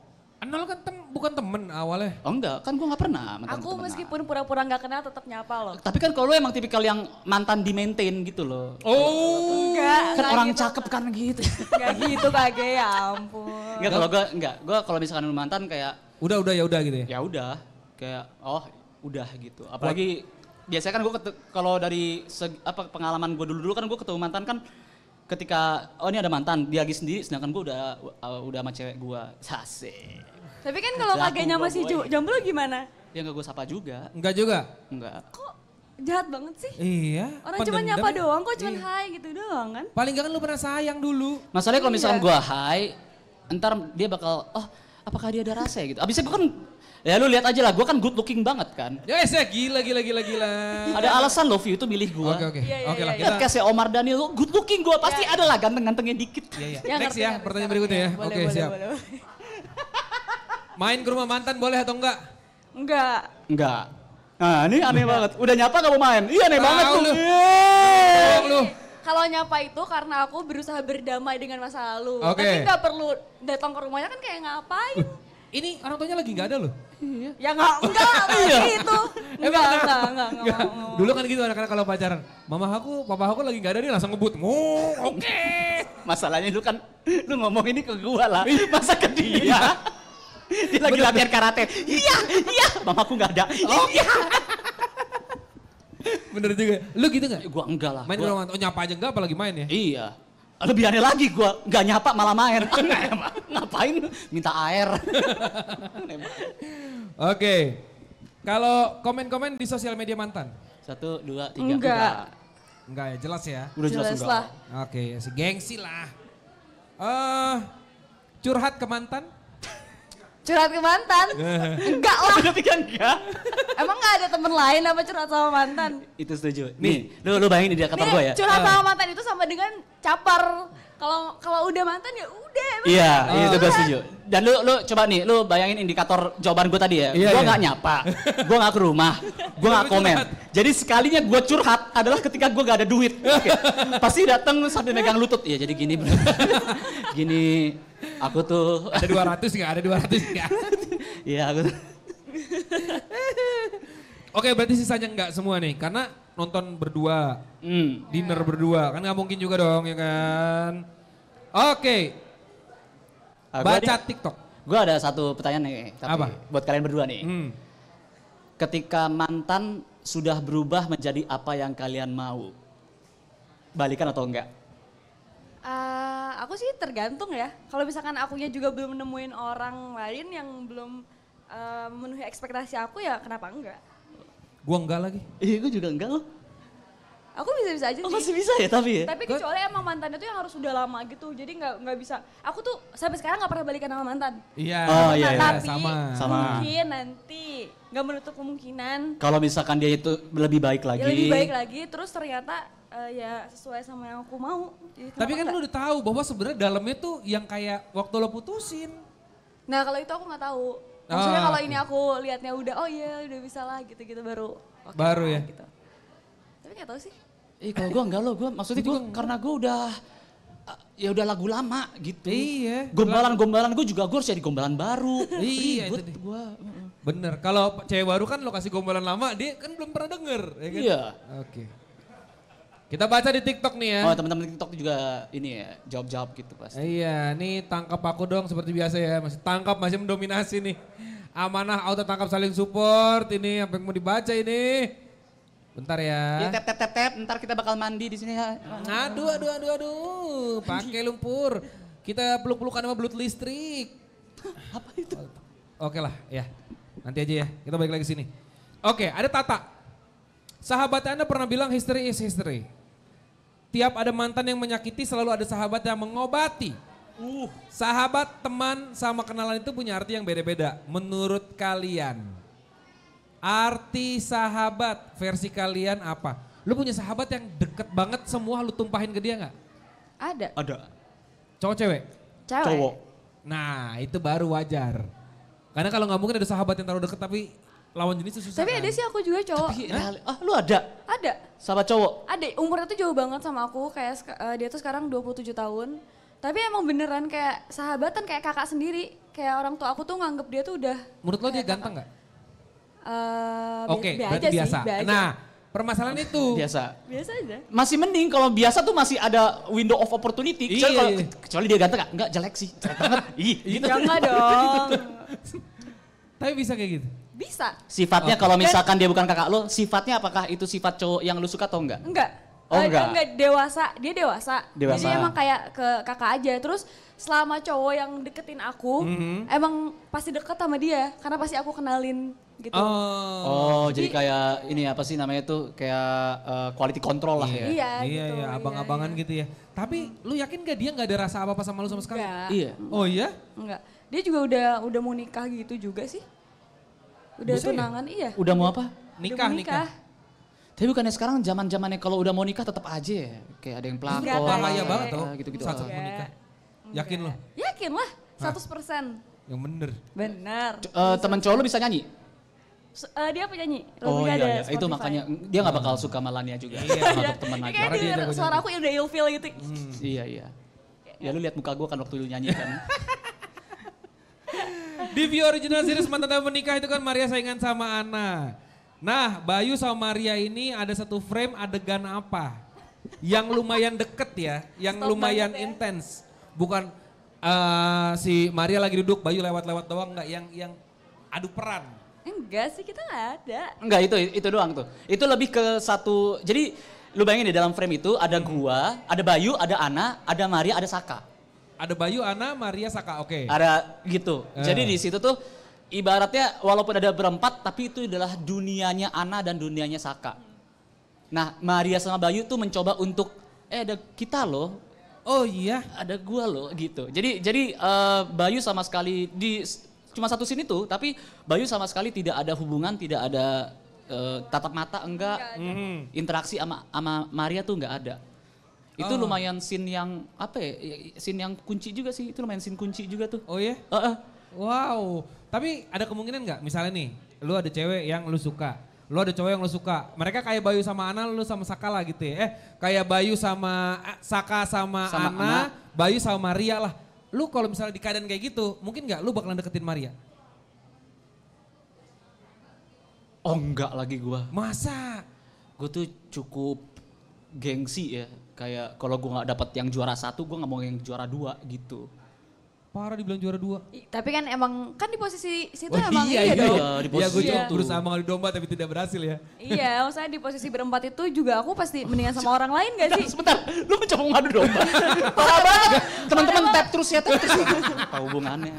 Kenal kan tem bukan temen awalnya. Oh enggak, kan gue gak pernah mantan Aku meskipun pura-pura gak kenal tetap nyapa loh. Tapi kan kalau lu emang tipikal yang mantan di maintain gitu loh. Oh. Enggak. Kan orang gitu. cakep kan gitu. Enggak gitu kage ya ampun. Enggak kalau gue enggak, gue kalau misalkan lu mantan kayak udah udah ya udah gitu ya. Ya udah, kayak oh udah gitu. Apalagi Buat. biasanya kan gue kalau dari apa pengalaman gue dulu dulu kan gue ketemu mantan kan ketika oh ini ada mantan dia lagi sendiri sedangkan gue udah uh, udah sama cewek gue sase tapi kan kalau kakeknya masih jomblo gimana? Ya gak gue sapa juga. Enggak juga? Enggak. Kok jahat banget sih? Iya. Orang cuma nyapa ya. doang kok cuma iya. hai gitu doang kan? Paling gak kan lu pernah sayang dulu. Masalahnya kalau misalnya gue hai, entar dia bakal, oh apakah dia ada rasa ya? gitu. Abisnya bukan Ya lu lihat aja lah, gue kan good looking banget kan. Ya yes, eh, ya gila gila gila gila. ada alasan loh View itu milih gue. Oke oke. Iya, iya, oke lah. Kita kasih Omar Daniel, good looking gue pasti yeah. ada lah ganteng-gantengnya dikit. Iya yeah, iya. Yeah. Next ya, pertanyaan berikutnya ya. Oke siap. Boleh, boleh. Main ke rumah mantan boleh atau enggak? Enggak. Enggak. Nah ini aneh enggak. banget. Udah nyapa gak mau main? Iya aneh Tau banget tuh. Lu. Yeah. Kalau nyapa itu karena aku berusaha berdamai dengan masa lalu. Okay. Tapi nggak perlu datang ke rumahnya kan kayak ngapain. Ini orang tuanya lagi nggak ada loh. Iya. Ya nggak, enggak, enggak iya. gitu. Enggak, enggak, enggak, enggak, Dulu kan gitu anak-anak kalau pacaran. Mama aku, papa aku lagi nggak ada nih langsung ngebut. Mu, oke. Masalahnya lu kan, lu ngomong ini ke gua lah. Iya. Masa ke dia? Dia lagi Bener. latihan karate. Iya, iya. Mamaku nggak ada. Oh. Iya. Bener juga. Lu gitu gak? Gua enggak lah. Main gua... oh, nyapa aja enggak apalagi main ya? Iya. Lebih aneh lagi gua gak nyapa malah main. Ngapain minta air. Oke. Kalau komen-komen di sosial media mantan? Satu, dua, tiga. Enggak. Enggak ya, jelas ya? Udah jelas, jelas lah. Oke, okay, si gengsi lah. Eh, uh, curhat ke mantan? curhat ke mantan enggak lah Tapi kan enggak emang enggak ada temen lain apa curhat sama mantan itu setuju nih, lu lu bayangin di kantor gue ya curhat sama ah. mantan itu sama dengan capar kalau kalau udah mantan ya udah iya yeah, oh. itu gue setuju dan lu lu coba nih lu bayangin indikator jawaban gue tadi ya yeah, gue iya. nggak yeah. nyapa gue nggak ke rumah gue nggak komen jadi sekalinya gue curhat adalah ketika gue gak ada duit okay. pasti datang sambil megang lutut ya jadi gini gini aku tuh ada 200 nggak? Ada 200 nggak? Iya aku Oke berarti sisanya nggak semua nih karena nonton berdua, mm. dinner berdua kan nggak mungkin juga dong ya kan? Oke, okay. baca TikTok. Gue ada satu pertanyaan nih, tapi Apa? buat kalian berdua nih. Mm. Ketika mantan sudah berubah menjadi apa yang kalian mau, balikan atau enggak? aku sih tergantung ya. Kalau misalkan akunya juga belum nemuin orang lain yang belum uh, memenuhi ekspektasi aku ya kenapa enggak? Gua enggak lagi. Iya, eh, gua juga enggak loh. Aku bisa-bisa aja oh, masih bisa ya tapi ya? Tapi gua... kecuali emang mantannya tuh yang harus udah lama gitu. Jadi nggak nggak bisa. Aku tuh sampai sekarang nggak pernah balikan sama mantan. Iya. Oh iya, iya. sama. sama. mungkin nanti nggak menutup kemungkinan. Kalau misalkan dia itu lebih baik lagi. Ya, lebih baik lagi. Terus ternyata uh, ya sesuai sama yang aku mau. Jadi Tapi kan lu udah tahu bahwa sebenarnya dalamnya tuh yang kayak waktu lo putusin. Nah kalau itu aku nggak tahu. Maksudnya oh. kalau ini aku liatnya udah oh iya udah bisa lah gitu-gitu baru. Okay, baru ya. Gitu. Tapi nggak tahu sih. Eh kalau gue enggak lo, gue maksudnya gue karena gue udah ya udah lagu lama gitu. Iya. Gombalan-gombalan gue juga gue harus jadi gombalan baru. iya itu gue. Bener, kalau cewek baru kan lokasi gombalan lama, dia kan belum pernah denger. Ya kan? Iya. Oke. Okay. Kita baca di TikTok nih ya. Oh teman-teman TikTok juga ini ya jawab-jawab gitu pasti. Iya, nih tangkap aku dong seperti biasa ya. Masih tangkap masih mendominasi nih. Amanah auto tangkap saling support ini yang mau dibaca ini. Bentar ya. Ini iya, tap tap tap tap, ntar kita bakal mandi di sini ya. Aduh aduh aduh aduh, pakai lumpur. Kita peluk-pelukan sama belut listrik. Apa itu? Oke lah ya. Nanti aja ya. Kita balik lagi sini. Oke, ada Tata. Sahabat Anda pernah bilang history is history. Tiap ada mantan yang menyakiti selalu ada sahabat yang mengobati. Uh. Sahabat, teman, sama kenalan itu punya arti yang beda-beda. Menurut kalian, arti sahabat versi kalian apa? Lu punya sahabat yang deket banget semua lu tumpahin ke dia nggak? Ada. Ada. Cowok cewek? Cewek. Cowok. Nah itu baru wajar. Karena kalau nggak mungkin ada sahabat yang terlalu deket tapi lawan jenis itu susah. Tapi kan? ada sih aku juga cowok. Tapi, nah, ah lu ada? Ada. Sama cowok? Ada, umurnya tuh jauh banget sama aku, kayak uh, dia tuh sekarang 27 tahun. Tapi emang beneran kayak sahabatan kayak kakak sendiri. Kayak orang tua aku tuh nganggep dia tuh udah. Menurut lo dia kakak. ganteng gak? Uh, eh, Oke, okay, berarti sih, biasa. Nah, permasalahan itu. Biasa. Biasa aja. Masih mending kalau biasa tuh masih ada window of opportunity. Iya. Kecuali, kalau, kecuali dia ganteng gak? Enggak, jelek sih. Jelek banget. Ih, gitu. Jangan dong. Tapi bisa kayak gitu. Bisa. Sifatnya okay. kalau misalkan Dan, dia bukan kakak lo, sifatnya apakah itu sifat cowok yang lo suka atau enggak? Enggak. Oh eh, enggak. enggak dewasa, dia dewasa. dewasa. Jadi emang kayak ke kakak aja. Terus selama cowok yang deketin aku, mm -hmm. emang pasti deket sama dia karena pasti aku kenalin gitu. Oh, oh jadi, jadi kayak ini apa sih namanya tuh kayak uh, quality control lah iya, ya. Iya, iya, gitu, iya abang-abangan iya. gitu ya. Iya. Tapi lu yakin gak dia nggak ada rasa apa-apa sama lu sama sekali? Enggak. Iya. Oh iya? Enggak. Dia juga udah udah mau nikah gitu juga sih. Udah Bisa ya? tunangan ya? iya. Udah mau apa? Nikah, udah nikah. nikah. Tapi bukannya sekarang zaman zamannya kalau udah mau nikah tetap aja ya. Kayak ada yang pelakor. Enggak, bahaya banget tuh. Gitu-gitu. Saat mau nikah. Yakin lo? Yakin lah. 100 persen. Yang bener. Bener. C uh, eh, teman cowok lo bisa nyanyi? Uh, dia nyanyi? Robby oh, iya, ada iya. Spotify. Itu makanya dia gak bakal suka Lania juga. iya. teman aja Karena dia suara aku yang udah feel gitu. Hmm. Iya, iya. Ya lu lihat muka gue kan waktu lu nyanyi kan. Di view original series mantan tanpa menikah itu kan Maria saingan sama Ana. Nah, Bayu sama Maria ini ada satu frame adegan apa? Yang lumayan deket ya, yang Stop lumayan ya. intens. Bukan uh, si Maria lagi duduk, Bayu lewat-lewat doang nggak yang yang adu peran. Enggak sih, kita nggak ada. Enggak, itu itu doang tuh. Itu lebih ke satu, jadi lu bayangin di dalam frame itu ada gua, ada Bayu, ada Ana, ada Maria, ada Saka ada Bayu, Ana, Maria, Saka, oke. Okay. Ada gitu. Uh. Jadi di situ tuh ibaratnya walaupun ada berempat tapi itu adalah dunianya Ana dan dunianya Saka. Nah, Maria sama Bayu tuh mencoba untuk eh ada kita loh. Oh iya, ada gua loh gitu. Jadi jadi uh, Bayu sama sekali di cuma satu sini tuh. tapi Bayu sama sekali tidak ada hubungan, tidak ada uh, tatap mata enggak. enggak Interaksi sama sama Maria tuh enggak ada. Itu oh. lumayan scene yang apa ya, ya? Scene yang kunci juga sih. Itu lumayan scene kunci juga tuh. Oh iya? Uh -uh. Wow. Tapi ada kemungkinan nggak misalnya nih lu ada cewek yang lu suka. Lu ada cowok yang lu suka. Mereka kayak Bayu sama Ana, lu sama Sakala gitu ya. Eh, kayak Bayu sama eh, Saka sama, sama Ana, Ana, Bayu sama Maria lah. Lu kalau misalnya di keadaan kayak gitu, mungkin nggak lu bakalan deketin Maria? Oh enggak lagi gua. Masa? gua tuh cukup gengsi ya kayak kalau gue nggak dapat yang juara satu gue nggak mau yang juara dua gitu parah dibilang juara dua. I, tapi kan emang kan di posisi situ oh, emang iya, iya, iya di posisi ya, gue iya. terus sama domba tapi tidak berhasil ya. Iya, maksudnya di posisi berempat itu juga aku pasti mendingan sama orang lain gak sih? Sebentar, lu kan mencoba ngadu domba. Parah banget. Teman-teman tap terus ya, tap terus. Apa hubungannya?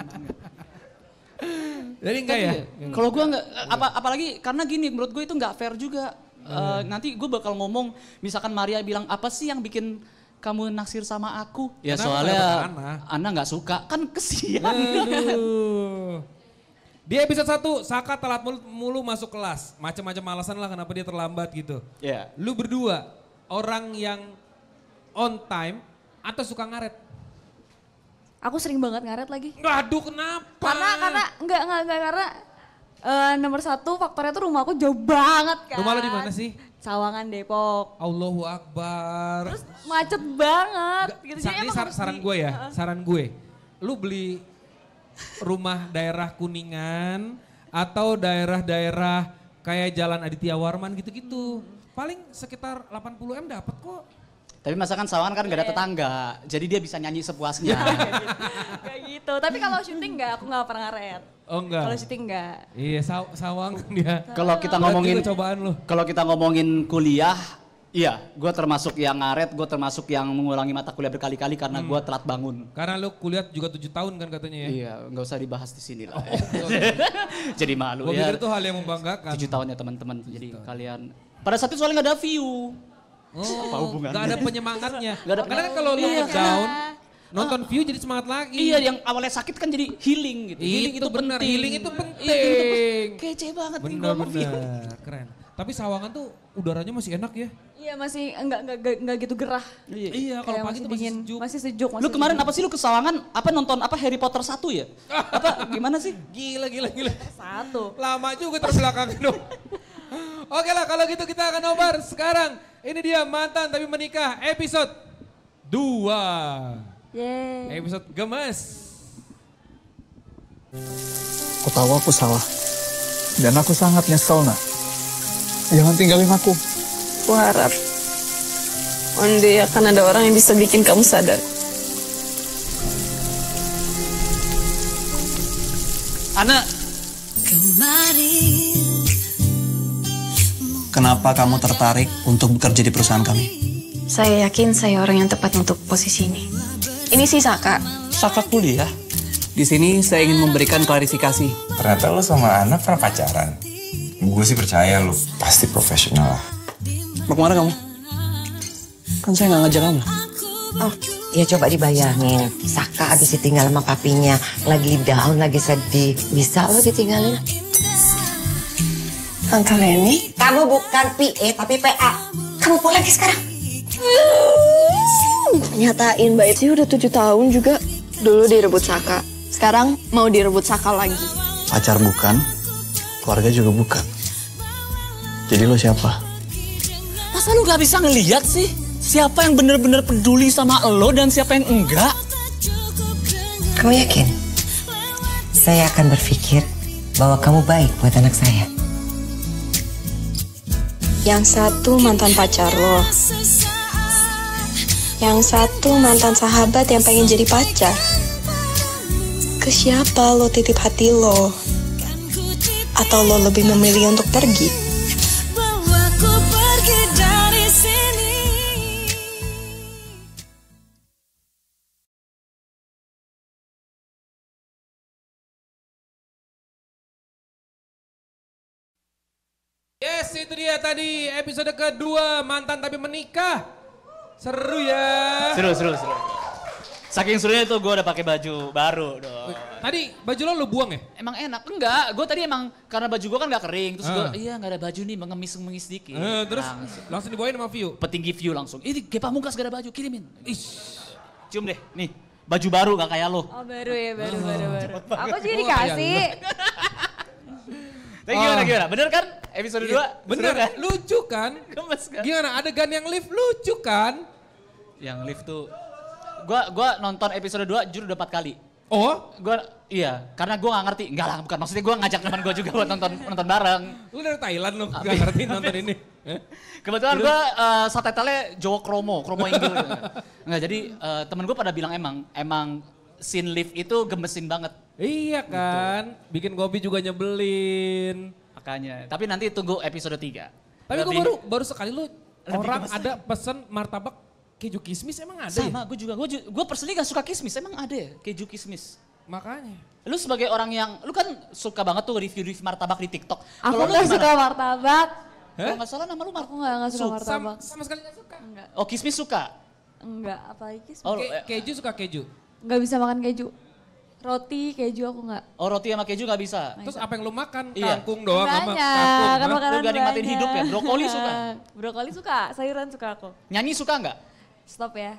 Jadi enggak ya? ya? Kalau gue enggak, apa, apalagi karena gini menurut gue itu enggak fair juga Uh, nanti gue bakal ngomong, misalkan Maria bilang apa sih yang bikin kamu naksir sama aku? Ya Karena soalnya Ana nggak suka, kan kesian. Dia Di episode 1, Saka telat mulu, mulu masuk kelas. Macam-macam alasan lah kenapa dia terlambat gitu. Iya. Yeah. Lu berdua, orang yang on time atau suka ngaret? Aku sering banget ngaret lagi. Aduh kenapa? Karena, karena, enggak, enggak, enggak, karena uh, nomor satu faktornya tuh rumah aku jauh banget kan. Rumah lo di mana sih? Sawangan Depok. Allahu Akbar. Terus macet banget. Gak, gitu. Jadi ini sar saran gue ya, uh. saran gue. Lu beli rumah daerah Kuningan atau daerah-daerah kayak Jalan Aditya Warman gitu-gitu. Hmm. Paling sekitar 80M dapat kok. Tapi masakan sawan kan yeah. gak ada iya. tetangga, jadi dia bisa nyanyi sepuasnya. gak iya. gitu, tapi kalau syuting gak, aku gak pernah ngaret. Oh enggak. Kalau syuting enggak. Iya, saw sawang dia. Kalau kita ngomongin cobaan lu. Kalau kita ngomongin kuliah, Iya, gue termasuk yang ngaret, gue termasuk yang mengulangi mata kuliah berkali-kali karena hmm. gue telat bangun. Karena lu kuliah juga tujuh tahun kan katanya ya? Iya, nggak usah dibahas di sini lah. Oh, ya. jadi malu gua ya. Gue pikir itu hal yang membanggakan. Tujuh tahun ya teman-teman, jadi tahun. kalian. Pada saat itu soalnya nggak ada view. Oh, apa hubungannya? Gak ada penyemangatnya. gak ada Karena kalau lu iya, down, ah. nonton view jadi semangat lagi. Iya, yang awalnya sakit kan jadi healing gitu. Itu healing itu, benar, iya, Healing itu penting. itu kece banget bener, nih view. Keren. Tapi Sawangan tuh udaranya masih enak ya? Iya masih enggak enggak enggak, enggak gitu gerah. Iya, iya kalau pagi tuh masih sejuk. Masih sejuk. Masih lu kemarin sejuk. apa sih lu ke Sawangan? Apa nonton apa Harry Potter satu ya? apa gimana sih? Gila gila gila. Satu. Lama juga terbelakang dong. Oke lah kalau gitu kita akan nobar sekarang. Ini dia mantan tapi menikah episode 2. Yeay. Episode gemes. Aku tahu aku salah. Dan aku sangat nyesel, nak. Jangan tinggalin aku. Aku harap one akan ada orang yang bisa bikin kamu sadar. Anak. Kemarin kenapa kamu tertarik untuk bekerja di perusahaan kami? Saya yakin saya orang yang tepat untuk posisi ini. Ini sih Saka. Saka kuliah? Di sini saya ingin memberikan klarifikasi. Ternyata lo sama anak pernah pacaran. Gue sih percaya lo pasti profesional lah. Mau kemana kamu? Kan saya nggak ngajak kamu. Oh, ya coba dibayangin. Saka habis ditinggal sama papinya. Lagi down, lagi sedih. Bisa lo ditinggalin? Tante Leni? Kamu bukan PE tapi PA. Kamu pulang lagi sekarang. Nyatain Mbak sih udah tujuh tahun juga. Dulu direbut Saka. Sekarang mau direbut Saka lagi. Pacar bukan, keluarga juga bukan. Jadi lo siapa? Masa lo gak bisa ngeliat sih? Siapa yang bener-bener peduli sama lo dan siapa yang enggak? Kamu yakin? Saya akan berpikir bahwa kamu baik buat anak saya. Yang satu mantan pacar lo. Yang satu mantan sahabat yang pengen jadi pacar. Ke siapa lo titip hati lo? Atau lo lebih memilih untuk pergi? Yes, itu dia tadi episode kedua mantan tapi menikah. Seru ya. Seru, seru, seru. Saking serunya itu gue udah pakai baju baru dong. Tadi baju lo lu buang ya? Emang enak? Enggak, gue tadi emang karena baju gue kan gak kering. Terus gue, ah. iya gak ada baju nih, mengemis mengemis dikit. Uh, terus nah, langsung, langsung dibawain sama view? Petinggi view langsung. Ini kepa Mungkas gak ada baju, kirimin. Ish. Cium deh, nih. Baju baru gak kayak lo. Oh baru ya, baru, oh. baru, baru. Aku juga dikasih. Tapi gimana gimana? Bener kan? Episode 2? Iya. benar, bener, kan? lucu kan? Gemes kan? Gimana adegan yang lift lucu kan? Yang lift tuh gua gua nonton episode 2 jujur udah 4 kali. Oh? Gua iya, karena gua gak ngerti. Enggak lah, bukan maksudnya gua ngajak teman gua juga buat nonton nonton bareng. Lu dari Thailand lu gak ngerti nonton ini. Eh? Kebetulan gua uh, subtitle-nya Jawa Kromo, Kromo Inggil. Enggak, gitu kan. jadi uh, temen gua pada bilang emang emang scene lift itu gemesin banget. Iya gitu. kan, gitu. bikin kopi juga nyebelin. Makanya, tapi nanti tunggu episode 3. Tapi gue baru baru sekali lu lebih orang gemesin. ada pesen martabak keju kismis emang ada Sama, ya? gue juga. Gue gue personally gak suka kismis, emang ada ya keju kismis? Makanya. Lu sebagai orang yang, lu kan suka banget tuh review-review martabak di TikTok. Aku Kalo gak suka martabak. Hah? Kalau gak salah nama lu Mark. Aku gak, gak suka martabak. Sama, sama sekali gak suka? Enggak. Oh kismis suka? Enggak, apalagi kismis. Oh, Ke, eh. keju suka keju? Gak bisa makan keju. Roti, keju aku nggak. Oh roti sama keju nggak bisa. Terus apa yang lu makan? Iya. Kangkung doang banyak, sama kangkung. Kan makanan lu banyak. hidup ya? Brokoli suka? Brokoli suka, sayuran suka aku. Nyanyi suka nggak? Stop ya.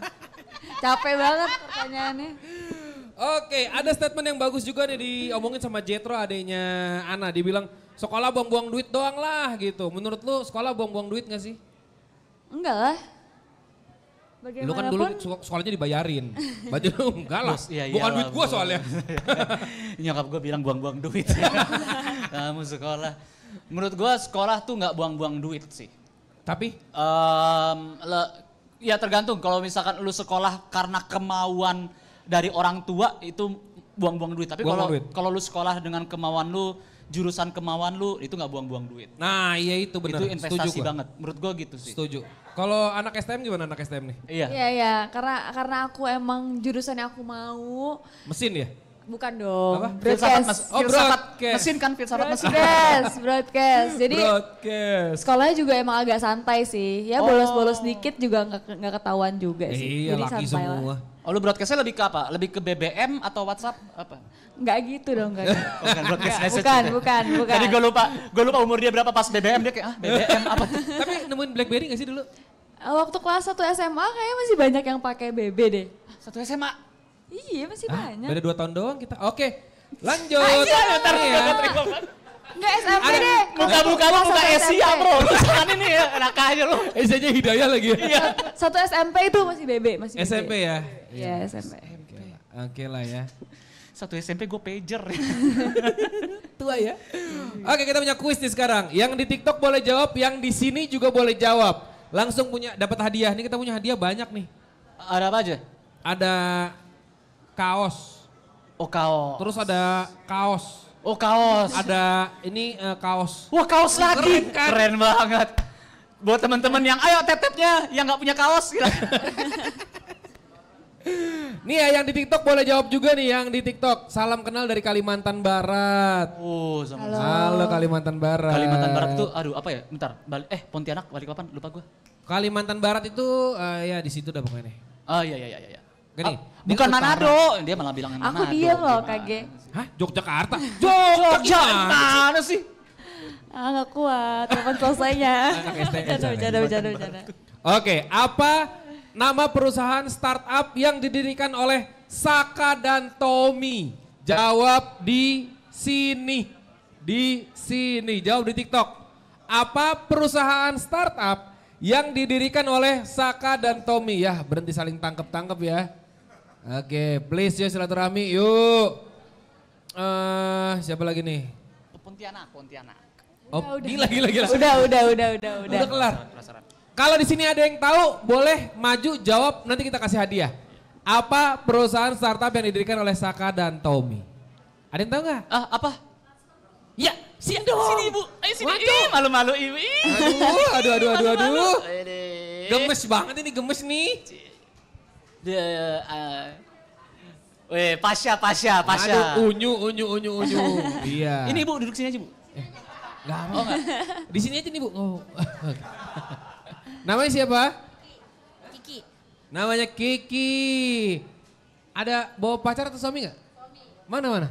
Capek banget pertanyaannya. Oke, ada statement yang bagus juga nih diomongin sama Jetro adanya Ana. Dibilang sekolah buang-buang duit doang lah gitu. Menurut lu sekolah buang-buang duit gak sih? Enggak lah. Bagaimana Lu kan dulu sekolahnya dibayarin. Baju lu enggak lah. Iya, iya Bukan iya, duit gua soalnya. Nyokap gua bilang buang-buang duit. Kamu sekolah. Menurut gua sekolah tuh nggak buang-buang duit sih. Tapi? Um, le, ya tergantung kalau misalkan lu sekolah karena kemauan dari orang tua itu buang-buang duit. Tapi kalau kalau lu sekolah dengan kemauan lu jurusan kemauan lu itu nggak buang-buang duit. Nah iya itu benar. Itu investasi Setuju gua. banget. Menurut gue gitu sih. Setuju. Kalau anak STM gimana anak STM nih? Iya. Iya iya karena karena aku emang jurusan yang aku mau. Mesin ya? Bukan dong. Apa? Broadcast. Mas, oh, filsafat broadcast. mesin kan filsafat mesin. Broadcast, broadcast. Jadi broadcast. sekolahnya juga emang agak santai sih. Ya bolos-bolos oh. dikit juga nggak ketahuan juga sih. Iya, Jadi laki santai semua. Lah. Oh lu broadcastnya lebih ke apa? Lebih ke BBM atau WhatsApp apa? Enggak gitu dong enggak. Gitu. Oh, bukan broadcast message. Bukan, bukan, bukan. Tadi gue lupa, gue lupa umur dia berapa pas BBM dia kayak ah BBM apa Tapi nemuin BlackBerry enggak sih dulu? Waktu kelas 1 SMA kayaknya masih banyak yang pakai BB deh. Satu SMA? Iya masih Hah? banyak. Beda dua tahun doang kita. Oke lanjut. Ayo, ntar ya. Nggak SMP deh. Muka-muka lu muka Asia bro. Lu ini ya anak aja lu. Asia-nya hidayah lagi ya. Iya. Satu SMP itu masih bebe. Masih SMP ya? Iya ya, SMP. SMP. Oke lah ya. Satu SMP gue pager. Tua ya. Oke kita punya kuis nih sekarang. Yang di TikTok boleh jawab, yang di sini juga boleh jawab. Langsung punya dapat hadiah. Nih kita punya hadiah banyak nih. Ada apa aja? Ada kaos. Oh kaos. Terus ada kaos. Oh kaos. Ada ini uh, kaos. Wah kaos lagi. Keren, kan? Keren banget. Buat teman-teman yang ayo tetepnya yang nggak punya kaos. nih ya yang di TikTok boleh jawab juga nih yang di TikTok. Salam kenal dari Kalimantan Barat. Oh, sama Halo. Halo Kalimantan Barat. Kalimantan Barat itu aduh apa ya? Bentar. Balik. eh Pontianak, kapan? lupa gue. Kalimantan Barat itu uh, ya di situ dah pokoknya nih. Oh iya iya iya iya. Gini, oh, bukan Manado. Dia malah bilang Manado. Aku diam loh, KG. Hah? Yogyakarta? Yogyakarta mana sih? Ah, gak kuat, kapan selesainya. Eh, bercanda, bercanda, bercanda, Oke, apa nama perusahaan startup yang didirikan oleh Saka dan Tommy? Jawab di sini. Di sini, jawab di TikTok. Apa perusahaan startup yang didirikan oleh Saka dan Tommy? Ya, berhenti saling tangkep-tangkep ya. Oke, please ya silaturahmi yuk. Eh, uh, siapa lagi nih? Pontianak, Pontianak. oh, udah. Gila, gila, gila. Udah, udah, udah, udah, udah. Udah kelar. Kalau di sini ada yang tahu, boleh maju jawab nanti kita kasih hadiah. Apa perusahaan startup yang didirikan oleh Saka dan Tommy? Ada yang tahu nggak? Ah, apa? Ya, sini dong. Sini ibu, ayo sini. Waduh. malu-malu ibu. Aduh, aduh, aduh, aduh, aduh. Gemes banget ini, gemes nih. The, uh, Weh, Pasha, Pasha, Pasha. Aduh, unyu, unyu, unyu, unyu. iya. Ini Bu, duduk sini aja Bu. Eh, gak apa. Oh, Di sini aja nih Bu. Oh. Namanya siapa? Kiki. Namanya Kiki. Ada bawa pacar atau suami gak? Suami. Mana-mana?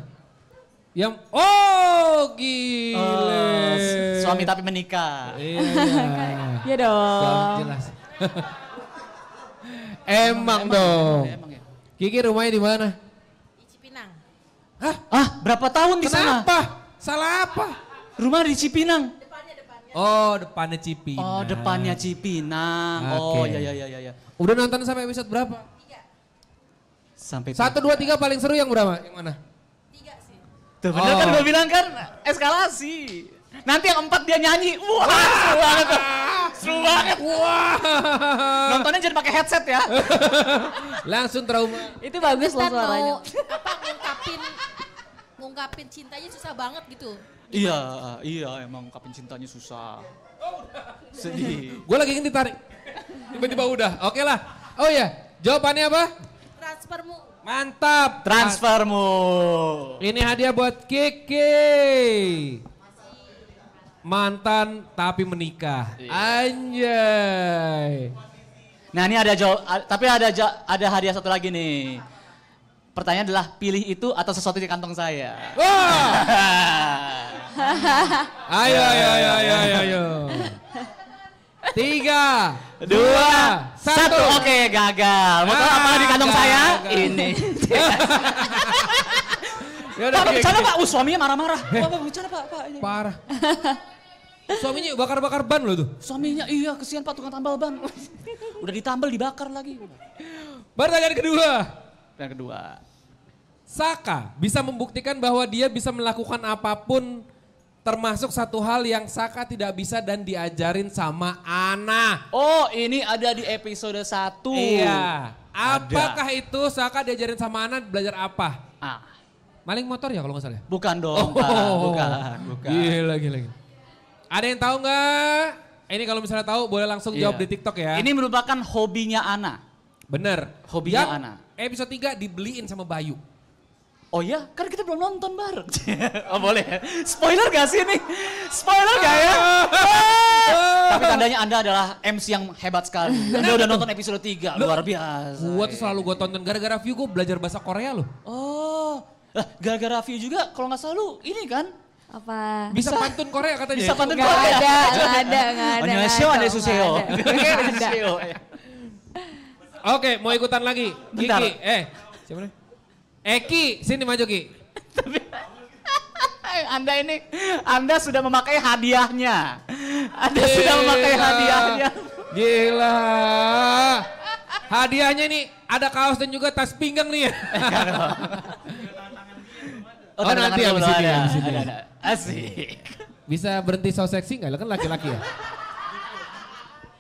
Yang, oh gile. Oh, suami tapi menikah. Iya. iya, iya dong. jelas. Emang, ya, dong. Ya, emang, ya? Kiki rumahnya di mana? Di Cipinang. Hah? Ah, berapa tahun di sana? Kenapa? Salah apa? Rumah di Cipinang. Depannya, Oh, depannya Cipinang. Oh, depannya Cipinang. Okay. Oh, ya ya ya ya ya. Udah nonton sampai episode berapa? Tiga. Sampai Satu, dua, tiga paling seru yang berapa? Yang mana? Tiga sih. Tuh, bener kan oh. kan gue bilang kan eskalasi. Nanti yang empat dia nyanyi. Wah, Wah. seru banget tuh. Seru banget. Wah. Nontonnya jangan pakai headset ya. Langsung trauma. Itu bagus loh suaranya. Apa ngungkapin ngungkapin cintanya susah banget gitu. Iya, ah, iya emang ngungkapin cintanya susah. Oh, Sedih. Gue lagi ingin ditarik. Tiba-tiba udah. Oke okay lah. Oh ya, yeah. jawabannya apa? Transfermu. Mantap. Transfermu. Ini hadiah buat Kiki mantan tapi menikah. Iya. Anjay. Nah ini ada jawab, tapi ada ada hadiah satu lagi nih. Pertanyaan adalah pilih itu atau sesuatu di kantong saya. Wah. ayo, ayo, ayo, ayo, ayo, ayo. Tiga, dua, dua satu. satu. Oke, gagal. Mau tahu apa di kantong gagal. saya? Gagal. Ini. Yaudah, Pak, bicara Pak. Uh, suaminya marah-marah. Eh. Pak, bercanda Pak. Pak. Parah. Suaminya bakar-bakar ban loh tuh. Suaminya iya kesian pak tukang tambal ban. Udah ditambal dibakar lagi. Pertanyaan kedua. Pertanyaan kedua. Saka bisa membuktikan bahwa dia bisa melakukan apapun termasuk satu hal yang Saka tidak bisa dan diajarin sama Ana. Oh ini ada di episode satu. Iya. Apakah ada. itu Saka diajarin sama Ana belajar apa? Ah. Maling motor ya kalau nggak salah? Ya? Bukan dong, oh. bukan, bukan. Gila, gila, gila. Ada yang tahu nggak? Eh, ini kalau misalnya tahu boleh langsung yeah. jawab di TikTok ya. Ini merupakan hobinya Ana. Bener. Hobinya yang Ana. Episode 3 dibeliin sama Bayu. Oh iya? kan kita belum nonton bareng. oh boleh. Spoiler gak sih ini? Spoiler gak ya? Tapi tandanya Anda adalah MC yang hebat sekali. Anda udah nonton episode 3, luar biasa. Gua tuh selalu gue tonton gara-gara view gue belajar bahasa Korea loh. Oh, gara-gara view juga kalau nggak salah lu ini kan apa? Bisa, bisa pantun Korea katanya. Bisa pantun gak Korea. Ada, enggak ada, enggak ada. Annyeonghaseyo, ada Suseo iya. Oke, mau ikutan lagi. Bentar. Kiki, eh. Siapa nih? Eki, sini maju Ki. Tapi Anda ini, Anda sudah memakai hadiahnya. Anda Gila. sudah memakai hadiahnya. Gila. Hadiahnya nih ada kaos dan juga tas pinggang nih ya. Oh, oh nanti habis ini, habis ini. Asik. Bisa berhenti so seksi nggak? Kan laki-laki ya.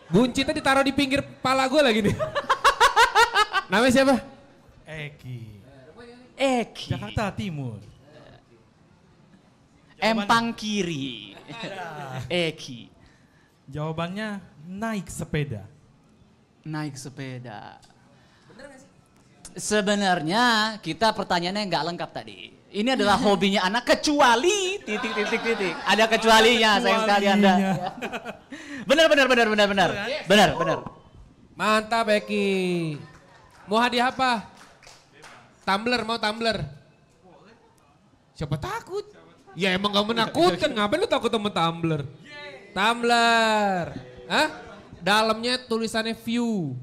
Buncitnya ditaruh di pinggir pala gue lagi nih. Namanya siapa? Eki. Eki. Jakarta Timur. Empang kiri. Eki. Jawabannya naik sepeda. Naik sepeda. Sebenarnya kita pertanyaannya nggak lengkap tadi. Ini adalah hobinya anak kecuali titik titik titik. Ada kecualinya, kecuali sayang sekali Anda. benar benar benar benar benar. Benar kan? benar. Mantap Becky Mau hadiah apa? Tumbler mau tumbler. Siapa takut? Ya emang gak menakutkan, ngapain lu takut sama tumbler? Tumbler. Hah? Dalamnya tulisannya view.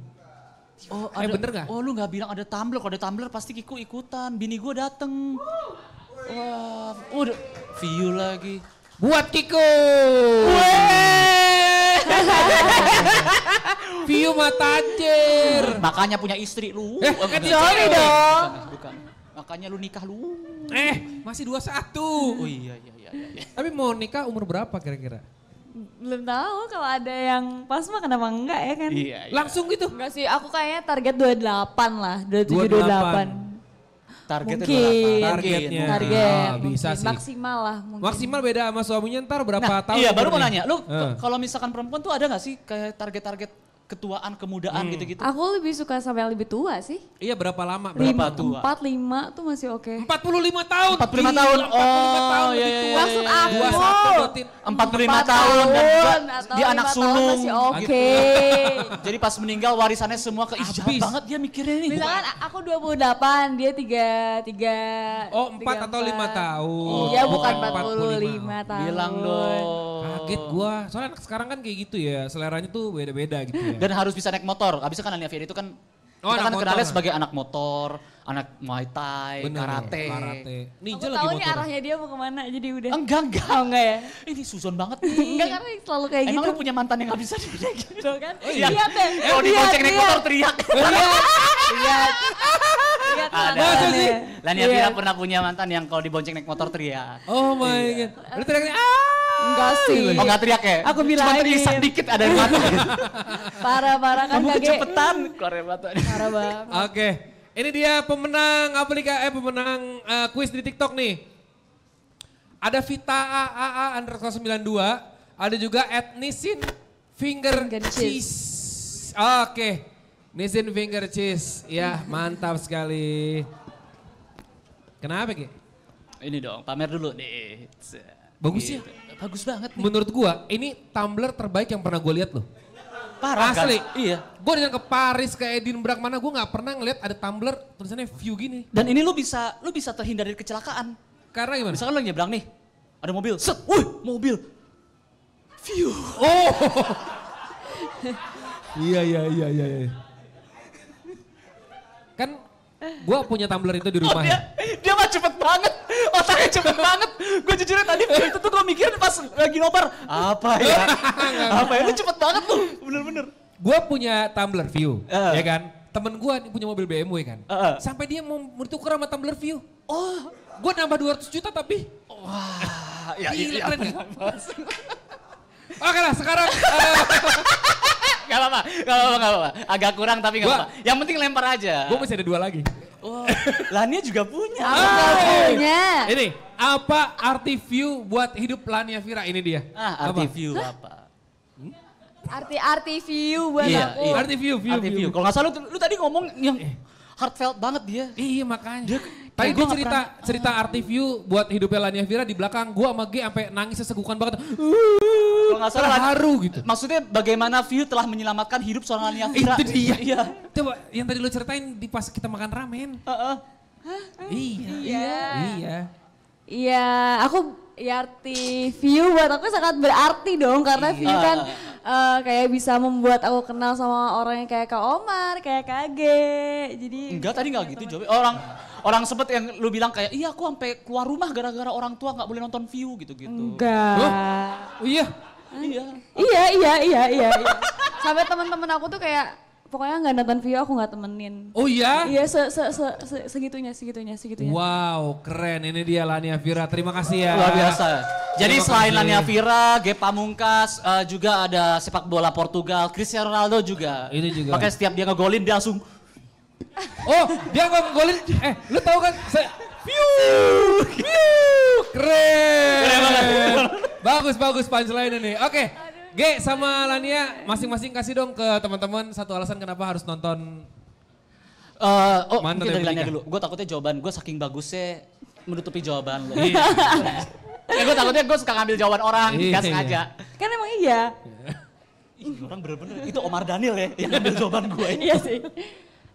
Oh, eh, ada, bener gak? Oh, lu gak bilang ada tumbler. Kalau ada tumbler pasti Kiko ikutan. Bini gue dateng. Wah, udah view lagi. Buat Kiku. view mata anjir. Makanya punya istri lu. Eh, kan sorry dong. Bukan. Makanya lu nikah lu. Eh, masih 21. Oh iya, iya, iya, iya. iya. Tapi mau nikah umur berapa kira-kira? belum tahu kalau ada yang pas mah kenapa enggak ya kan? Iya, iya. Langsung gitu. Enggak sih, aku kayaknya target 28 lah, 27 28. 28. Targetnya mungkin. 28. Targetnya. Target. Oh, bisa mungkin. sih. Maksimal lah mungkin. Maksimal beda sama suaminya ntar berapa nah, tahun. Iya baru mau nanya, lu uh. kalau misalkan perempuan tuh ada enggak sih kayak target-target ketuaan, kemudaan hmm. gitu-gitu. Aku lebih suka sama yang lebih tua sih. Iya berapa lama? Berapa lima, tua? Empat lima tuh masih oke. Empat puluh lima tahun. Empat puluh lima tahun. Oh iya iya. Maksud aku. Dua satu Empat puluh lima tahun dan juga dia anak sulung. Masih oke. Okay. Gitu. Jadi pas meninggal warisannya semua ke Ih Abis. banget dia mikirnya nih. Misalkan aku dua puluh delapan, dia tiga tiga. Oh empat atau lima tahun. Iya bukan oh, empat puluh lima tahun. Bilang dong. Kaget gua. Soalnya anak sekarang kan kayak gitu ya. Seleranya tuh beda-beda gitu ya. Dan harus bisa naik motor. Abisnya kan Alnia Fian itu kan Oh, kita kan kenalnya sebagai anak motor, anak Muay Thai, Bener, karate. karate. Ninja Aku lagi tahu nih arahnya dia mau kemana jadi udah. Enggak, enggak. Oh, enggak ya? Ini susun banget nih. enggak karena selalu kayak Emang gitu. Emang lu punya mantan yang gak bisa dibilang gitu kan? Oh, iya. Lihat ya. Eh, kalau dibonceng naik motor teriak. Lihat. Lihat. Lihat sih? Ya. Lania Pira pernah punya mantan yang kalau dibonceng naik motor teriak. Oh my iya. god. Lu teriaknya ah. Enggak sih. Gitu oh enggak teriak ya? Aku bilang Cuma terisak dikit ada yang mati. Parah-parah kan Kamu kecepetan. Keluar mata. Parah banget. Oke. Ini dia pemenang aplikasi eh pemenang uh, kuis di TikTok nih. Ada Vita AAA underscore 92, ada juga etnisin finger, finger cheese. cheese. Oke. Okay. Nisin finger cheese. Ya, mantap sekali. Kenapa, Ki? Ini dong, pamer dulu nih. Bagus ya? gitu. ya? Bagus banget nih. Menurut gua, ini tumbler terbaik yang pernah gua lihat loh. Parah Asli. Kan? Iya. Gue dengan ke Paris, ke Edinburgh mana gue gak pernah ngeliat ada tumbler tulisannya view gini. Dan ini lu bisa lu bisa terhindar dari kecelakaan. Karena gimana? Misalkan lu nyebrang nih, ada mobil, set, wuih, mobil, view. Oh. iya, iya iya iya iya. Gue punya tumbler itu di oh, rumah. Oh, dia, dia mah cepet banget. Otaknya cepet banget. Gue jujurnya tadi itu tuh gue mikirin pas lagi nobar. Apa ya? Apa ya? Lu cepet banget tuh. Bener-bener. Gue punya tumbler view. Uh. Ya kan? Temen gue punya mobil BMW kan. Uh Sampai dia mau menukar sama tumbler view. Oh. Gue nambah 200 juta tapi. Wah. Ya, Gila, ya, ya keren ya? Ya, ya, Oke lah sekarang. Uh, gak apa-apa, gak apa-apa, gak apa-apa. Agak kurang tapi gak apa-apa. Yang penting lempar aja. Gue masih ada dua lagi. Oh, Lania juga punya. punya. Ini, apa arti view buat hidup Lania Vira? Ini dia. Ah, arti apa? view apa? Hmm? Arti arti view buat iya, aku. Iya. Arti view, view, arti view. view. Kalau nggak salah lu, lu tadi ngomong yang eh. heartfelt banget dia. Iya, makanya. Dia Tadi dia cerita pernah. cerita art view buat hidupnya Lania Vira di belakang gua sama G sampai nangis sesegukan banget. Uh, haru gitu. Maksudnya bagaimana view telah menyelamatkan hidup seorang Lania Vira. Itu dia. Iya. Coba yang tadi lu ceritain di pas kita makan ramen. Uh, uh. Hah? Iya. Iya. Iya. Iya, aku ya arti view buat aku sangat berarti dong karena iya. view kan uh, kayak bisa membuat aku kenal sama orang yang kayak Kak Omar, kayak KG. Jadi enggak tadi enggak gitu, Jovi. Orang orang sempet yang lu bilang kayak iya aku sampai keluar rumah gara-gara orang tua nggak boleh nonton view gitu-gitu. Enggak. iya. Iya. Iya, iya, iya, iya. iya. Sampai teman-teman aku tuh kayak pokoknya nggak nonton video aku nggak temenin. Oh iya? Iya se, se, se, se, segitunya, segitunya, segitunya. Wow, keren. Ini dia Lania Vira. Terima kasih ya. Luar biasa. Jadi Terima selain kasih. Lania Vira, Ge Pamungkas, uh, juga ada sepak bola Portugal, Cristiano Ronaldo juga. Ini juga. Makanya setiap dia ngegolin dia langsung. oh, dia ngegolin. Eh, lu tahu kan? Saya... View, keren. keren banget. bagus, bagus punchline ini. Oke. Okay. G sama Lania masing-masing kasih dong ke teman-teman satu alasan kenapa harus nonton Uh, oh, mungkin dari Lania dulu. Gue takutnya jawaban gue saking bagusnya menutupi jawaban lo. Iya. ya gue takutnya gue suka ngambil jawaban orang, iya. gak sengaja. Kan emang iya. Ih, orang bener-bener, itu Omar Daniel ya yang ngambil jawaban gue. Iya sih.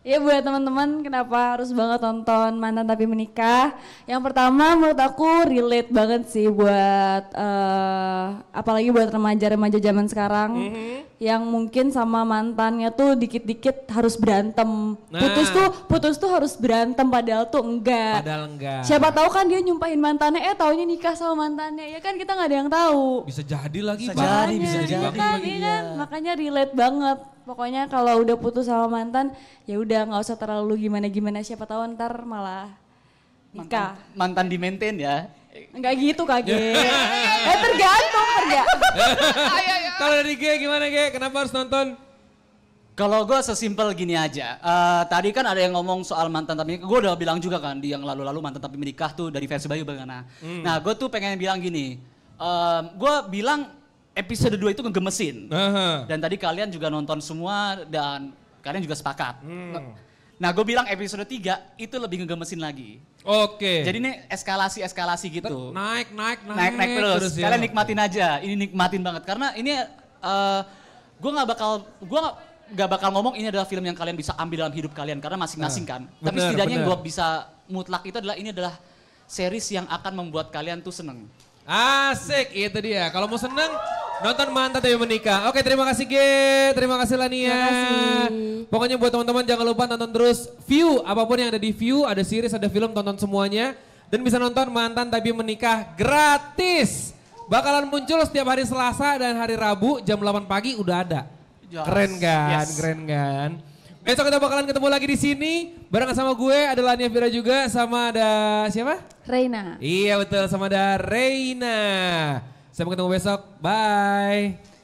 Iya buat teman-teman kenapa harus banget nonton Mantan Tapi Menikah. Yang pertama menurut aku relate banget sih buat uh, apalagi buat remaja-remaja zaman sekarang. Mm -hmm yang mungkin sama mantannya tuh dikit-dikit harus berantem. Nah. Putus tuh putus tuh harus berantem padahal tuh enggak. Padahal enggak. Siapa tahu kan dia nyumpahin mantannya eh taunya nikah sama mantannya. Ya kan kita nggak ada yang tahu. Bisa jadi lagi, bisa makanya, jadi, bisa jadi. Kan, lagi. Ya. Makanya relate banget. Pokoknya kalau udah putus sama mantan ya udah nggak usah terlalu gimana-gimana siapa tahu ntar malah nikah. Mantan, mantan di maintain ya. Enggak gitu kaget. eh tergantung tergantung. Iya, iya. Kalau dari G gimana G? Kenapa harus nonton? Kalau gue sesimpel gini aja. Uh, tadi kan ada yang ngomong soal mantan tapi gue udah bilang juga kan di yang lalu-lalu mantan tapi menikah tuh dari versi Bayu bagaimana. Hmm. Nah gue tuh pengen bilang gini. Uh, eh, gue bilang episode 2 itu ngegemesin. Uh -huh. Dan tadi kalian juga nonton semua dan kalian juga sepakat. Hmm. Nah gue bilang episode 3 itu lebih ngegemesin lagi. Oke. Jadi ini eskalasi-eskalasi gitu. Naik, naik, naik. Naik, naik terus. terus ya. Kalian ya. nikmatin aja. Ini nikmatin banget. Karena ini uh, eh, gue gak bakal, gue gak, gak bakal ngomong ini adalah film yang kalian bisa ambil dalam hidup kalian. Karena masing-masing nah, kan. Bener, Tapi setidaknya gue bisa mutlak itu adalah ini adalah series yang akan membuat kalian tuh seneng. Asik, itu dia. Kalau mau seneng, Nonton mantap tapi Menikah. Oke, terima kasih G, terima kasih Lania. Terima kasih. Pokoknya buat teman-teman jangan lupa nonton terus view apapun yang ada di view, ada series, ada film, tonton semuanya dan bisa nonton Mantan Tapi Menikah gratis. Bakalan muncul setiap hari Selasa dan hari Rabu jam 8 pagi udah ada. Keren kan? Yes. Keren kan? Besok kita bakalan ketemu lagi di sini bareng sama gue ada Lania Vira juga sama ada siapa? Reina. Iya betul sama ada Reina. Sampai ketemu besok. Bye.